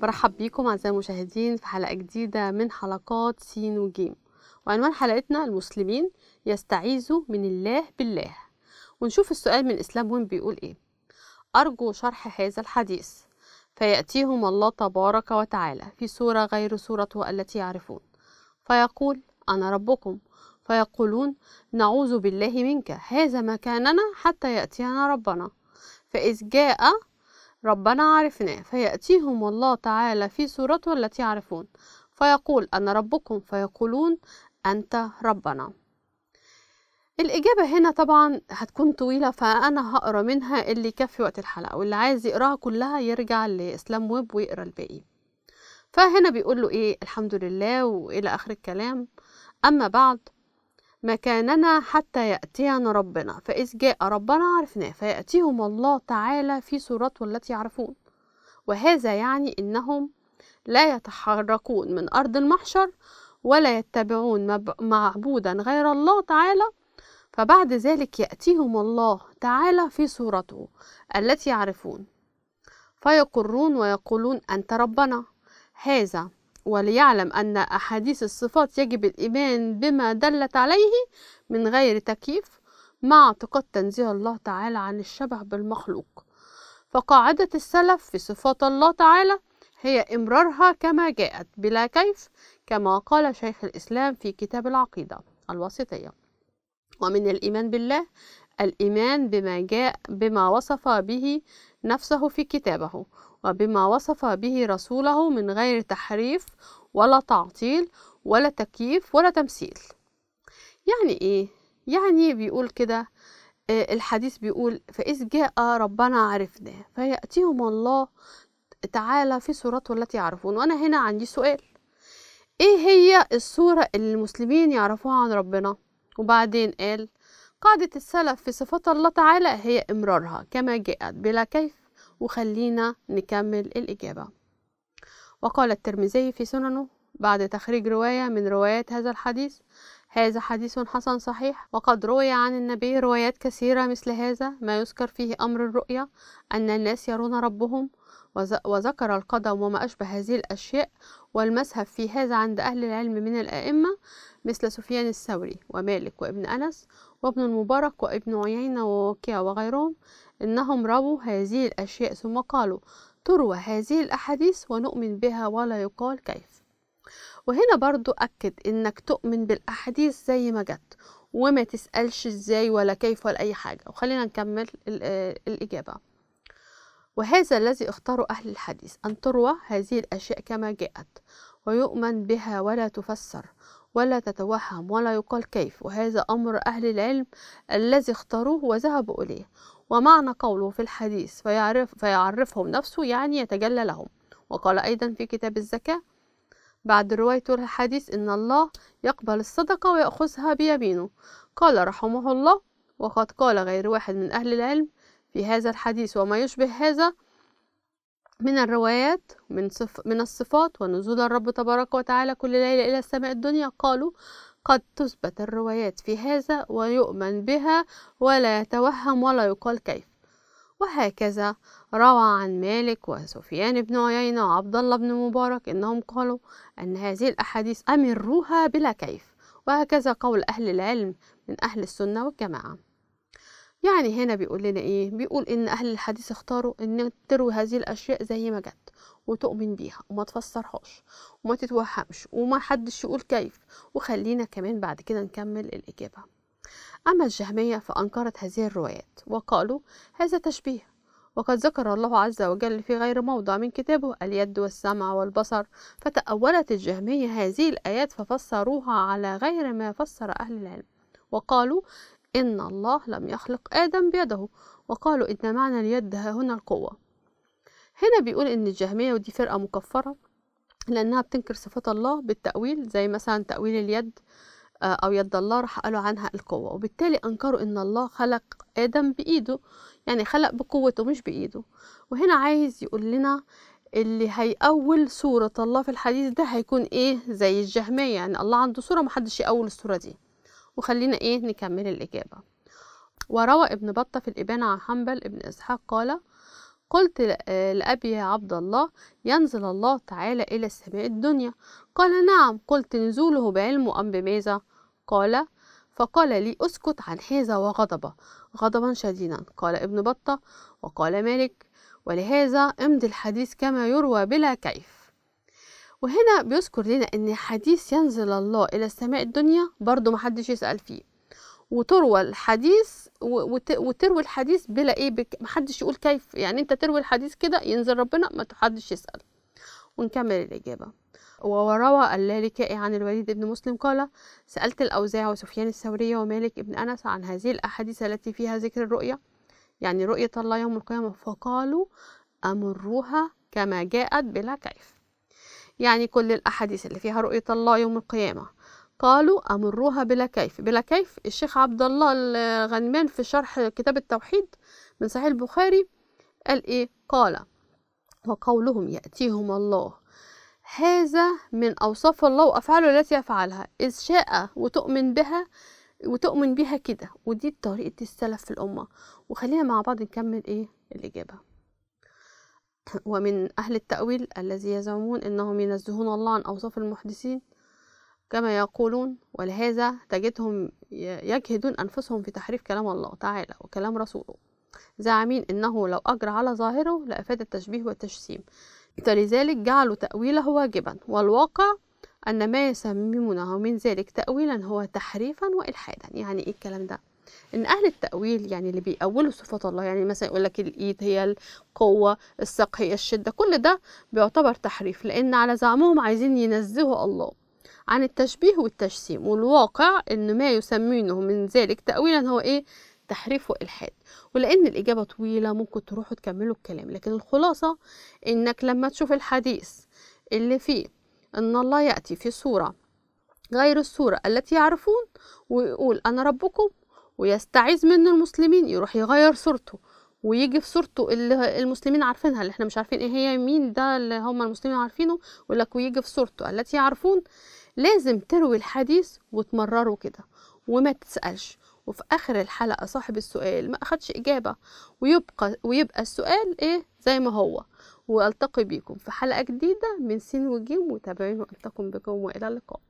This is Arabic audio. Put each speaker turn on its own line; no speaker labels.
برحب بيكم أعزائي المشاهدين في حلقة جديدة من حلقات سين وجيم وعنوان حلقتنا المسلمين يستعيذوا من الله بالله ونشوف السؤال من الإسلام وين بيقول إيه أرجو شرح هذا الحديث فيأتيهم الله تبارك وتعالى في سورة غير سورته التي يعرفون فيقول أنا ربكم فيقولون نعوذ بالله منك هذا مكاننا حتى يأتينا ربنا فإذ جاء ربنا عرفناه فيأتيهم الله تعالى في صورته التي يعرفون فيقول أنا ربكم فيقولون أنت ربنا الإجابة هنا طبعا هتكون طويلة فأنا هقرا منها اللي يكفي وقت الحلقة واللي عايز يقراها كلها يرجع لإسلام ويب ويقرا الباقي فهنا بيقول له إيه الحمد لله وإلى آخر الكلام أما بعد مكاننا حتى يأتينا ربنا فإذ جاء ربنا عرفناه فيأتيهم الله تعالى في صورته التي يعرفون وهذا يعني إنهم لا يتحركون من أرض المحشر ولا يتبعون معبودا غير الله تعالى فبعد ذلك يأتيهم الله تعالى في صورته التي يعرفون فيقرون ويقولون أنت ربنا هذا وليعلم أن أحاديث الصفات يجب الإيمان بما دلت عليه من غير تكييف مع اعتقاد تنزيه الله تعالى عن الشبه بالمخلوق فقاعدة السلف في صفات الله تعالى هي إمرارها كما جاءت بلا كيف كما قال شيخ الإسلام في كتاب العقيدة الواسطية ومن الإيمان بالله الإيمان بما جاء بما وصف به نفسه في كتابه وبما وصف به رسوله من غير تحريف ولا تعطيل ولا تكييف ولا تمثيل يعني ايه يعني بيقول كده آه، الحديث بيقول فإذ جاء ربنا عرفنا فيأتيهم الله تعالى في صورته التي يعرفون وأنا هنا عندي سؤال إيه هي الصورة اللي المسلمين يعرفوها عن ربنا وبعدين قال قاعدة السلف في صفات الله تعالى هي إمرارها كما جاءت بلا كيف وخلينا نكمل الإجابة وقال الترمذي في سننه بعد تخريج رواية من روايات هذا الحديث هذا حديث حسن صحيح وقد روي عن النبي روايات كثيرة مثل هذا ما يذكر فيه أمر الرؤيا أن الناس يرون ربهم وذكر القدم وما أشبه هذه الأشياء والمذهب في هذا عند أهل العلم من الأئمة مثل سفيان الثوري ومالك وابن أنس وابن المبارك وابن عيينة ووكيع وغيرهم إنهم رووا هذه الأشياء ثم قالوا تروى هذه الأحاديث ونؤمن بها ولا يقال كيف وهنا برضو أكد إنك تؤمن بالأحاديث زي ما جت وما تسألش إزاي ولا كيف ولا أي حاجة وخلينا نكمل الإجابة وهذا الذي اختاره أهل الحديث أن تروى هذه الأشياء كما جاءت ويؤمن بها ولا تفسر ولا تتوهم ولا يقال كيف وهذا أمر أهل العلم الذي اختاروه وذهبوا إليه ومعنى قوله في الحديث فيعرف فيعرفهم نفسه يعني يتجلى لهم وقال أيضا في كتاب الزكاة بعد رواية الحديث إن الله يقبل الصدقة ويأخذها بيمينه قال رحمه الله وقد قال غير واحد من أهل العلم في هذا الحديث وما يشبه هذا من الروايات من, صف من الصفات ونزول الرب تبارك وتعالى كل ليلة إلى السماء الدنيا قالوا قد تثبت الروايات في هذا ويؤمن بها ولا يتوهم ولا يقال كيف وهكذا روى عن مالك وسفيان بن عيينة وعبد الله بن مبارك إنهم قالوا أن هذه الأحاديث أمروها بلا كيف وهكذا قول أهل العلم من أهل السنة والجماعة يعني هنا بيقول لنا ايه بيقول ان اهل الحديث اختاروا ان تروي هذه الاشياء زي ما جت وتؤمن بيها وما تفسرهاش وما تتوهمش وما حدش يقول كيف وخلينا كمان بعد كده نكمل الاجابه اما الجهميه فانكرت هذه الروايات وقالوا هذا تشبيه وقد ذكر الله عز وجل في غير موضع من كتابه اليد والسمع والبصر فتأولت الجهمية هذه الآيات ففسروها على غير ما فسر أهل العلم وقالوا إن الله لم يخلق آدم بيده وقالوا إن معنى اليد ها هنا القوة هنا بيقول إن الجهمية ودي فرقة مكفرة لأنها بتنكر صفات الله بالتأويل زي مثلا تأويل اليد آه، أو يد الله راح قالوا عنها القوة وبالتالي أنكروا إن الله خلق آدم بإيده يعني خلق بقوته مش بإيده وهنا عايز يقول لنا اللي هيأول صورة الله في الحديث ده هيكون إيه زي الجهمية يعني الله عنده صورة محدش يأول الصورة دي وخلينا ايه نكمل الإجابة وروى ابن بطة في الإبانة عن حنبل ابن إسحاق قال قلت لأبي يا عبد الله ينزل الله تعالى إلى السماء الدنيا قال نعم قلت نزوله بعلم أم بماذا قال فقال لي أسكت عن هذا وغضب غضبا شديدا قال ابن بطة وقال مالك ولهذا امضي الحديث كما يروى بلا كيف وهنا بيذكر لنا ان حديث ينزل الله الى السماء الدنيا برضو محدش يسأل فيه وتروى الحديث وتروي الحديث بلا ايه بك محدش يقول كيف يعني انت تروي الحديث كده ينزل ربنا ما تحدش يسأل ونكمل الإجابة وروى اللالكائي عن الوليد بن مسلم قال سألت الأوزاع وسفيان الثوري ومالك بن أنس عن هذه الأحاديث التي فيها ذكر الرؤيا يعني رؤية الله يوم القيامة فقالوا أمروها كما جاءت بلا كيف يعني كل الأحاديث اللي فيها رؤية الله يوم القيامة قالوا أمروها بلا كيف بلا كيف الشيخ عبد الله الغنمان في شرح كتاب التوحيد من صحيح البخاري قال إيه قال وقولهم يأتيهم الله هذا من أوصاف الله وأفعاله التي يفعلها إذ شاء وتؤمن بها وتؤمن بها كده ودي طريقة السلف في الأمة وخلينا مع بعض نكمل إيه الإجابة ومن أهل التأويل الذي يزعمون أنهم ينزهون الله عن أوصاف المحدثين كما يقولون ولهذا تجدهم يجهدون أنفسهم في تحريف كلام الله تعالى وكلام رسوله زاعمين أنه لو أجرى على ظاهره لأفاد التشبيه والتجسيم فلذلك جعلوا تأويله واجبا والواقع أن ما يسمونه من ذلك تأويلا هو تحريفا وإلحادا يعني إيه الكلام ده ان اهل التاويل يعني اللي بيأولوا صفات الله يعني مثلا يقول لك الايد هي القوه الساق هي الشده كل ده بيعتبر تحريف لان على زعمهم عايزين ينزهوا الله عن التشبيه والتجسيم والواقع ان ما يسمينه من ذلك تاويلا هو ايه تحريف والحاد ولان الاجابه طويله ممكن تروحوا تكملوا الكلام لكن الخلاصه انك لما تشوف الحديث اللي فيه ان الله ياتي في صوره غير الصورة التي يعرفون ويقول أنا ربكم ويستعيذ منه المسلمين يروح يغير صورته ويجي في صورته اللي المسلمين عارفينها اللي احنا مش عارفين ايه هي مين ده اللي هم المسلمين عارفينه يقول لك ويجي في صورته التي يعرفون لازم تروي الحديث وتمرره كده وما تسألش وفي آخر الحلقة صاحب السؤال ما أخدش إجابة ويبقى ويبقى السؤال إيه زي ما هو وألتقي بيكم في حلقة جديدة من سين وجيم وتابعين وألتقم بكم وإلى اللقاء